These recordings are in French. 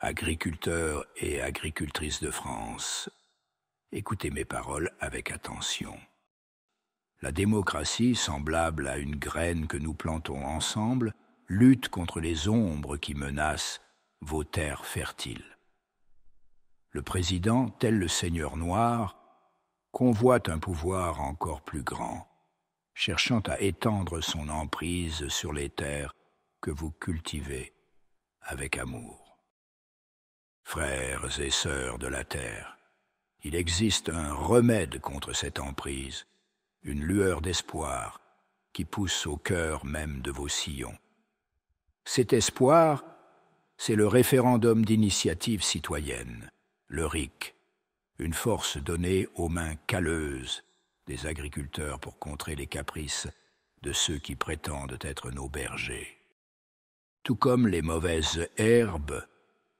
agriculteurs et agricultrices de France, écoutez mes paroles avec attention. La démocratie, semblable à une graine que nous plantons ensemble, lutte contre les ombres qui menacent vos terres fertiles. Le président, tel le seigneur noir, convoite un pouvoir encore plus grand, cherchant à étendre son emprise sur les terres que vous cultivez avec amour. Frères et sœurs de la terre, il existe un remède contre cette emprise, une lueur d'espoir qui pousse au cœur même de vos sillons. Cet espoir, c'est le référendum d'initiative citoyenne, le RIC, une force donnée aux mains calleuses des agriculteurs pour contrer les caprices de ceux qui prétendent être nos bergers. Tout comme les mauvaises herbes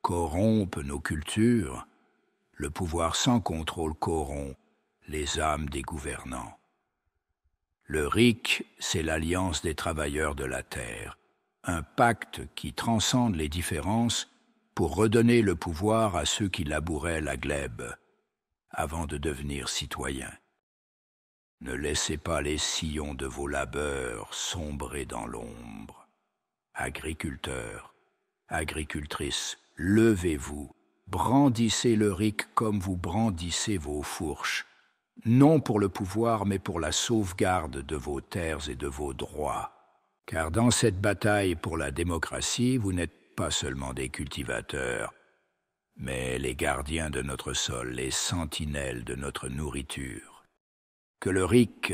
corrompent nos cultures, le pouvoir sans contrôle corrompt les âmes des gouvernants. Le RIC, c'est l'alliance des travailleurs de la terre, un pacte qui transcende les différences pour redonner le pouvoir à ceux qui labouraient la glèbe avant de devenir citoyens. Ne laissez pas les sillons de vos labeurs sombrer dans l'ombre. Agriculteurs, agricultrices, Levez-vous, brandissez le RIC comme vous brandissez vos fourches, non pour le pouvoir, mais pour la sauvegarde de vos terres et de vos droits. Car dans cette bataille pour la démocratie, vous n'êtes pas seulement des cultivateurs, mais les gardiens de notre sol, les sentinelles de notre nourriture. Que le RIC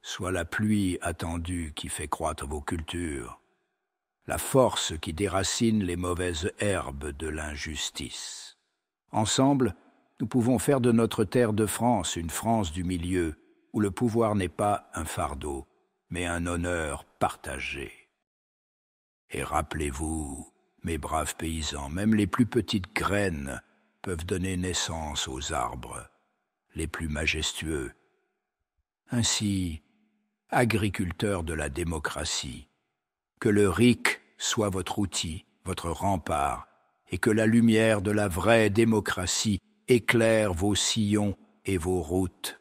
soit la pluie attendue qui fait croître vos cultures, la force qui déracine les mauvaises herbes de l'injustice. Ensemble, nous pouvons faire de notre terre de France une France du milieu, où le pouvoir n'est pas un fardeau, mais un honneur partagé. Et rappelez-vous, mes braves paysans, même les plus petites graines peuvent donner naissance aux arbres, les plus majestueux. Ainsi, agriculteurs de la démocratie, que le RIC soit votre outil, votre rempart, et que la lumière de la vraie démocratie éclaire vos sillons et vos routes.